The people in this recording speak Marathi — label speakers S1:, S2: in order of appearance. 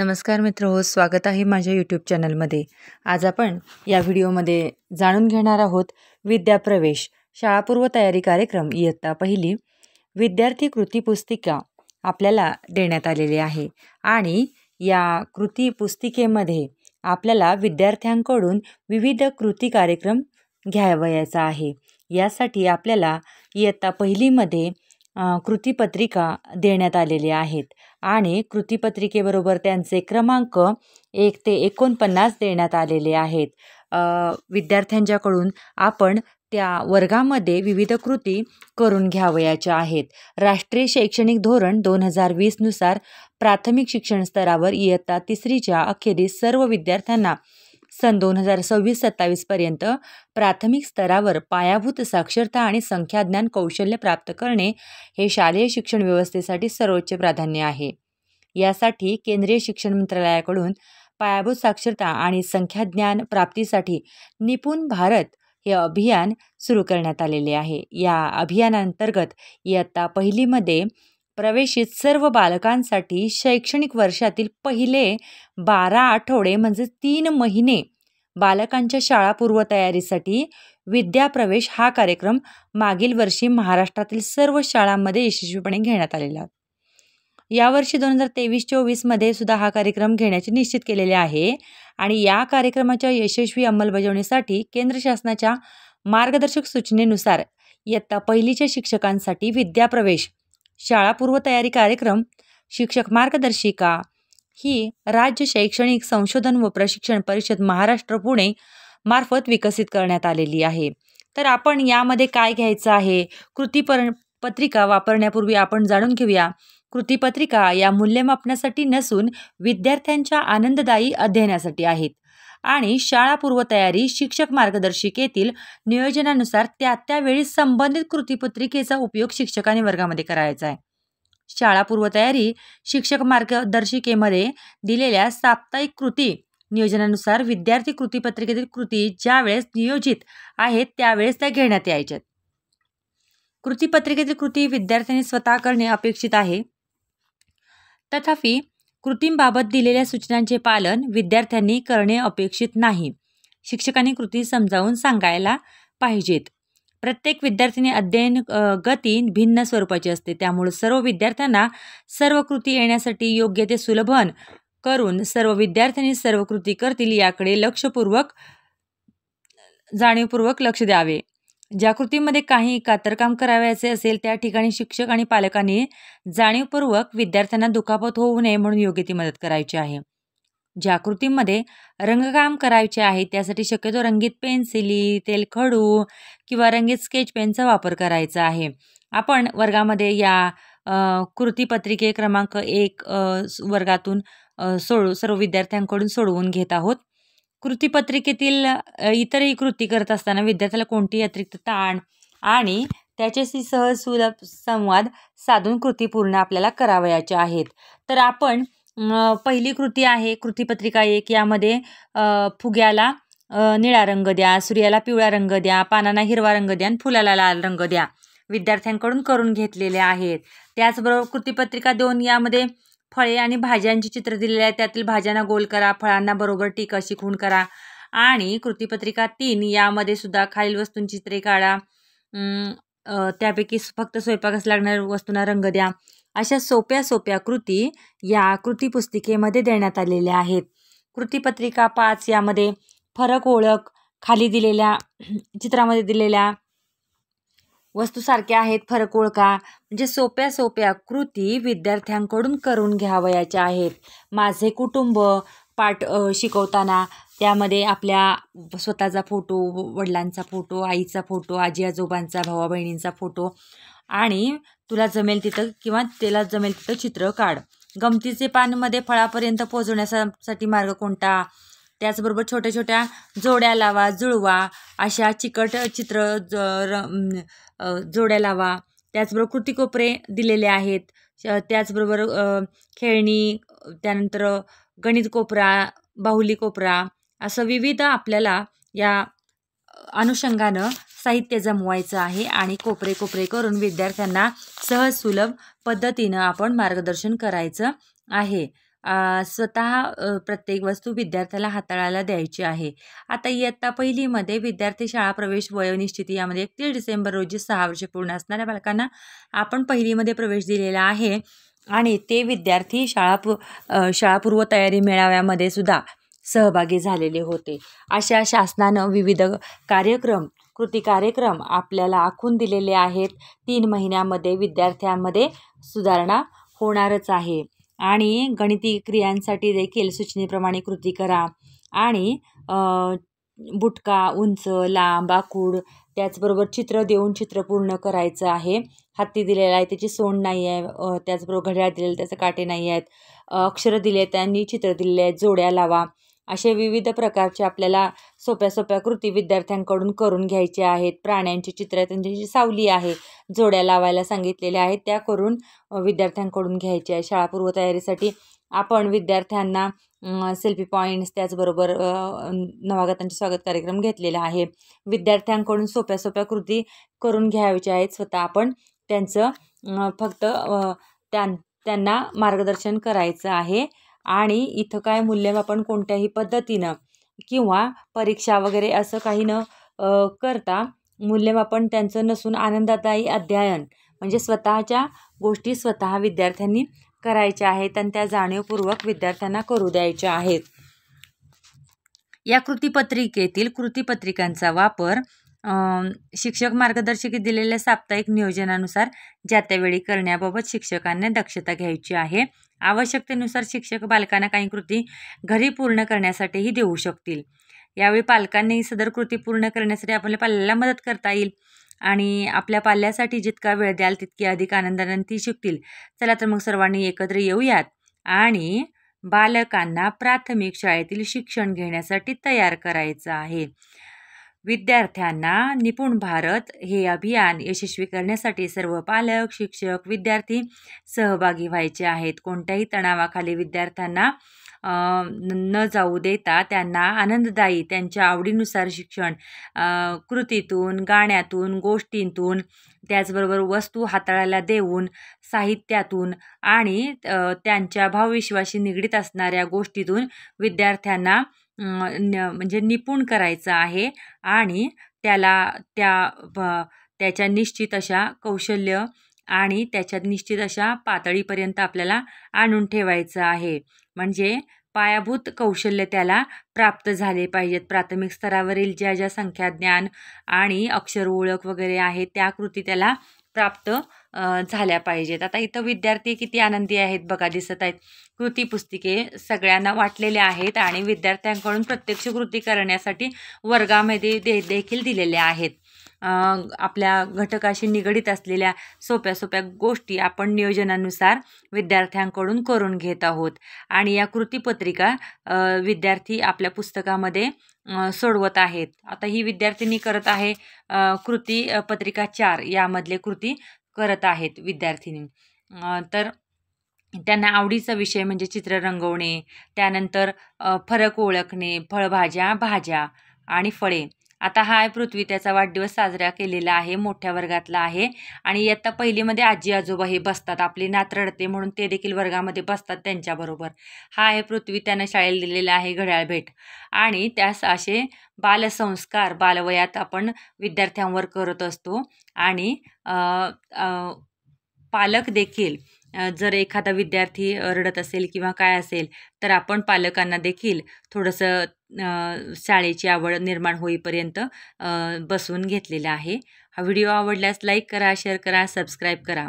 S1: नमस्कार मित्र हो स्वागत आहे माझ्या यूट्यूब चॅनलमध्ये आज आपण या व्हिडिओमध्ये जाणून घेणार आहोत विद्याप्रवेश शाळापूर्व तयारी कार्यक्रम इयत्ता पहिली विद्यार्थी कृती पुस्तिका आपल्याला देण्यात आलेली आहे आणि या कृती पुस्तिकेमध्ये आपल्याला विद्यार्थ्यांकडून विविध कृती कार्यक्रम घ्यावयाचा आहे यासाठी आपल्याला इयत्ता पहिलीमध्ये कृतीपत्रिका देण्यात आलेल्या आहेत आणि कृतीपत्रिकेबरोबर त्यांचे क्रमांक एक ते एकोणपन्नास देण्यात आलेले आहेत विद्यार्थ्यांच्याकडून आपण त्या वर्गामध्ये विविध कृती करून घ्यावयाच्या आहेत राष्ट्रीय शैक्षणिक धोरण दोन हजार वीसनुसार प्राथमिक शिक्षण स्तरावर इयत्ता तिसरीच्या अखेरीस सर्व विद्यार्थ्यांना सन दोन हजार सव्वीस सत्तावीसपर्यंत प्राथमिक स्तरावर पायाभूत साक्षरता आणि संख्याज्ञान कौशल्य प्राप्त करणे हे शालेय शिक्षण व्यवस्थेसाठी सर्वोच्च प्राधान्य आहे यासाठी केंद्रीय शिक्षण मंत्रालयाकडून पायाभूत साक्षरता आणि संख्याज्ञान प्राप्तीसाठी निपुण भारत हे अभियान सुरू करण्यात आलेले आहे या अभियानांतर्गत इयत्ता पहिलीमध्ये प्रवेशित सर्व बालकांसाठी शैक्षणिक वर्षातील पहिले बारा आठवडे म्हणजे तीन महिने बालकांच्या शाळा पूर्वतयारीसाठी विद्याप्रवेश हा कार्यक्रम मागील वर्षी महाराष्ट्रातील सर्व शाळांमध्ये यशस्वीपणे घेण्यात आलेला यावर्षी दोन हजार तेवीस चोवीसमध्ये सुद्धा हा कार्यक्रम घेण्याचे निश्चित केलेले आहे आणि या कार्यक्रमाच्या यशस्वी अंमलबजावणीसाठी केंद्र शासनाच्या मार्गदर्शक सूचनेनुसार इयत्ता पहिलीच्या शिक्षकांसाठी विद्याप्रवेश शाळा पूर्वतयारी कार्यक्रम शिक्षक मार्गदर्शिका ही राज्य शैक्षणिक संशोधन व प्रशिक्षण परिषद महाराष्ट्र पुणे मार्फत विकसित करण्यात आलेली आहे तर आपण यामध्ये काय घ्यायचं आहे कृती पर पत्रिका वापरण्यापूर्वी आपण जाणून घेऊया कृतीपत्रिका या मूल्यमापनासाठी नसून विद्यार्थ्यांच्या आनंददायी अध्ययनासाठी आहेत आणि शाळा पूर्वतयारी शिक्षक मार्गदर्शिकेतील नियोजनानुसार त्या त्यावेळी संबंधित कृतीपत्रिकेचा उपयोग शिक्षकाने वर्गामध्ये करायचा आहे शाळा पूर्वतयारी शिक्षक मार्गदर्शिकेमध्ये दिलेल्या साप्ताहिक कृती नियोजनानुसार विद्यार्थी कृतीपत्रिकेतील कृती ज्या वेळेस नियोजित आहेत त्यावेळेस त्या घेण्यात यायच्यात कृतीपत्रिकेतील कृती विद्यार्थ्यांनी स्वतः करणे अपेक्षित आहे तथापि कृतींबाबत दिलेल्या सूचनांचे पालन विद्यार्थ्यांनी करणे अपेक्षित नाही शिक्षकांनी कृती समजावून सांगायला पाहिजेत प्रत्येक विद्यार्थ्यांनी अध्ययन गती भिन्न स्वरूपाची असते त्यामुळे सर्व विद्यार्थ्यांना सर्व कृती येण्यासाठी योग्य ते सुलभन करून सर्व विद्यार्थ्यांनी सर्व कृती करतील याकडे लक्षपूर्वक जाणीवपूर्वक लक्ष द्यावे ज्या कृतीमध्ये काही कातरकाम करावयाचे असेल त्या ठिकाणी शिक्षक आणि पालकांनी जाणीवपूर्वक विद्यार्थ्यांना दुखापत होऊ नये म्हणून योग्य ती मदत करायची आहे ज्या कृतींमध्ये रंगकाम करायचे आहे त्यासाठी शक्यतो रंगीत पेन्सिली तेलखडू किंवा रंगीत स्केच पेनचा वापर करायचा आहे आपण वर्गामध्ये या कृतीपत्रिके क्रमांक एक वर्गातून सोडू सर्व विद्यार्थ्यांकडून सोडवून घेत आहोत कृतीपत्रिकेतील इतरही कृती करत असताना विद्यार्थ्याला कोणती अतिरिक्त ताण आणि त्याच्याशी सहज सुलभ संवाद साधून कृती पूर्ण आपल्याला करावयाच्या आहेत तर आपण पहिली कृती आहे कृतीपत्रिका एक यामध्ये फुग्याला निळा रंग द्या सूर्याला पिवळा रंग द्या पानांना हिरवा रंग द्या आणि फुलाला लाल रंग द्या विद्यार्थ्यांकडून करून घेतलेले आहेत त्याचबरोबर कृतीपत्रिका दोन यामध्ये फळे आणि भाज्यांची चित्र दिलेली आहे त्यातील भाज्यांना गोल करा फळांना बरोबर टीक अशी खूण करा आणि कृतीपत्रिका तीन यामध्ये सुद्धा खालील वस्तूंची चित्रे काढा त्यापैकी फक्त स्वयंपाकच लागणाऱ्या वस्तूंना रंग द्या अशा सोप्या सोप्या कृती या कृती पुस्तिकेमध्ये देण्यात आलेल्या आहेत कृतीपत्रिका पाच यामध्ये फरक ओळख खाली दिलेल्या चित्रामध्ये दिलेल्या वस्तू सारख्या आहेत फरक ओळखा म्हणजे सोप्या सोप्या कृती विद्यार्थ्यांकडून करून घ्यावयाच्या आहेत माझे कुटुंब पाठ शिकवताना त्यामध्ये आपल्या स्वतःचा फोटो वडिलांचा फोटो आईचा फोटो आजी आजोबांचा भावा बहिणींचा फोटो आणि तुला जमेल तिथं किंवा त्याला जमेल तिथं चित्र काढ गमतीचे पानमध्ये फळापर्यंत पोहोचवण्यासाठी मार्ग कोणता त्याचबरोबर छोट्या छोट्या जोड्या लावा जुळवा अशा चिकट चित्र ज जोड्या लावा त्याचबरोबर कृती कोपरे दिलेले आहेत त्याचबरोबर खेळणी त्यानंतर गणित कोपरा बाहुली कोपरा असं विविध आपल्याला या अनुषंगानं साहित्य जमवायचं आहे आणि कोपरे कोपरे करून विद्यार्थ्यांना सहज सुलभ पद्धतीनं आपण मार्गदर्शन करायचं आहे स्वतः प्रत्येक वस्तू विद्यार्थ्याला हाताळायला द्यायची आहे आता इयत्ता पहिलीमध्ये विद्यार्थी शाळा प्रवेश वयोनिश्चिती यामध्ये एकतीस डिसेंबर रोजी सहा वर्षे पूर्ण असणाऱ्या बालकांना आपण पहिलीमध्ये प्रवेश दिलेला आहे आणि ते विद्यार्थी शाळा पु शाळापूर्व तयारी मेळाव्यामध्ये सुद्धा सहभागी झालेले होते अशा शासनानं विविध कार्यक्रम कृती कार्यक्रम आपल्याला आखून दिलेले आहेत तीन महिन्यामध्ये विद्यार्थ्यांमध्ये सुधारणा होणारच आहे आणि गणिती क्रियांसाठी देखील सूचनेप्रमाणे कृती करा आणि बुटका उंच लांब आकूड त्याचबरोबर चित्र देऊन चित्र पूर्ण करायचं आहे हत्ती दिलेला आहे त्याची सोंड नाही आहे त्याचबरोबर घड्याळ दिलेलं त्याचे काटे नाही आहेत अक्षरं दिले आहेत त्यांनी चित्र दिलेले आहेत जोड्या लावा असे विविध प्रकारचे आपल्याला सोप्या सोप्या कृती विद्यार्थ्यांकडून करून घ्यायचे आहेत प्राण्यांची चित्र त्यांची जी सावली आहे जोड्या लावायला सांगितलेल्या आहेत त्या करून विद्यार्थ्यांकडून घ्यायच्या आहे शाळापूर्व तयारीसाठी आपण विद्यार्थ्यांना सेल्फी पॉईंट्स त्याचबरोबर नवागतांचे स्वागत कार्यक्रम घेतलेला आहे विद्यार्थ्यांकडून सोप्या सोप्या कृती करून घ्यायच्या आहेत स्वतः आपण त्यांचं फक्त त्यां त्यांना मार्गदर्शन करायचं आहे आणि इथं काय मूल्यमापन कोणत्याही पद्धतीनं किंवा परीक्षा वगैरे असं काही न करता मूल्यमापन त्यांचं नसून आनंददायी अध्ययन म्हणजे स्वतःच्या गोष्टी स्वतः विद्यार्थ्यांनी करायच्या आहेत आणि त्या जाणीवपूर्वक विद्यार्थ्यांना करू द्यायच्या आहेत या कृतीपत्रिकेतील कृतीपत्रिकांचा वापर शिक्षक मार्गदर्शकी दिलेल्या साप्ताहिक नियोजनानुसार ज्या त्यावेळी करण्याबाबत शिक्षकांना दक्षता घ्यायची आहे आवश्यकतेनुसार शिक्षक बालकांना काही कृती घरी पूर्ण करण्यासाठीही देऊ शकतील यावेळी पालकांनी सदर कृती पूर्ण करण्यासाठी आपल्या पाल्याला मदत करता येईल आणि आपल्या पाल्यासाठी जितका वेळ द्याल तितकी अधिक आनंदाने ती शिकतील चला तर मग सर्वांनी एकत्र येऊयात आणि बालकांना प्राथमिक शाळेतील शिक्षण घेण्यासाठी तयार करायचं आहे विद्यार्थ्यांना निपुण भारत हे अभियान यशस्वी करण्यासाठी सर्व पालक शिक्षक विद्यार्थी सहभागी व्हायचे आहेत कोणत्याही तणावाखाली विद्यार्थ्यांना न जाऊ देता त्यांना आनंददायी त्यांच्या आवडीनुसार शिक्षण कृतीतून गाण्यातून गोष्टींतून त्याचबरोबर वस्तू हाताळायला देऊन साहित्यातून आणि त्यांच्या भावविश्वाशी निगडीत असणाऱ्या गोष्टीतून विद्यार्थ्यांना म्हणजे निपुण करायचं आहे आणि त्याला त्या त्याच्या निश्चित अशा कौशल्य आणि त्याच्यात निश्चित अशा पातळीपर्यंत आपल्याला आणून ठेवायचं आहे म्हणजे पायाभूत कौशल्य त्याला प्राप्त झाले पाहिजेत प्राथमिक स्तरावरील ज्या ज्या संख्या ज्ञान आणि अक्षर ओळख वगैरे आहे त्या कृती त्याला प्राप्त झाल्या पाहिजेत आता इथं विद्यार्थी किती आनंदी आहेत बघा दिसत आहेत कृती पुस्तिके सगळ्यांना वाटलेल्या आहेत आणि विद्यार्थ्यांकडून प्रत्यक्ष कृती करण्यासाठी वर्गामध्ये दे देखील दिलेल्या आहेत आपल्या घटकाशी निगडीत असलेल्या सोप्या सोप्या गोष्टी आपण नियोजनानुसार विद्यार्थ्यांकडून करून घेत आहोत आणि या कृतीपत्रिका विद्यार्थी आपल्या पुस्तकामध्ये सोडवत आहेत आता ही विद्यार्थिनी करत आहे कृती पत्रिका चार यामधले कृती करत आहेत विद्यार्थिनी तर त्यांना आवडीचा विषय म्हणजे चित्र रंगवणे त्यानंतर फरक ओळखणे फळभाज्या भाज्या आणि फळे आता हा आहे पृथ्वी त्याचा वाढदिवस साजरा केलेला आहे मोठ्या वर्गातला आहे आणि इयत्ता पहिलीमध्ये आजी आजोबा हे बसतात आपली नात रडते म्हणून ते देखील वर्गामध्ये बसतात त्यांच्याबरोबर हा आहे पृथ्वी त्यानं शाळेला दिलेला आहे घड्याळ भेट आणि त्यास असे बालसंस्कार बालवयात आपण विद्यार्थ्यांवर करत असतो आणि पालक देखील जर एखादा विद्यार्थी रडत असेल किंवा काय असेल तर आपण पालकांना देखील थोडंसं शाळेची आवड निर्माण होईपर्यंत बसवून घेतलेलं आहे हा व्हिडिओ आवडल्यास लाईक करा शेअर करा सबस्क्राईब करा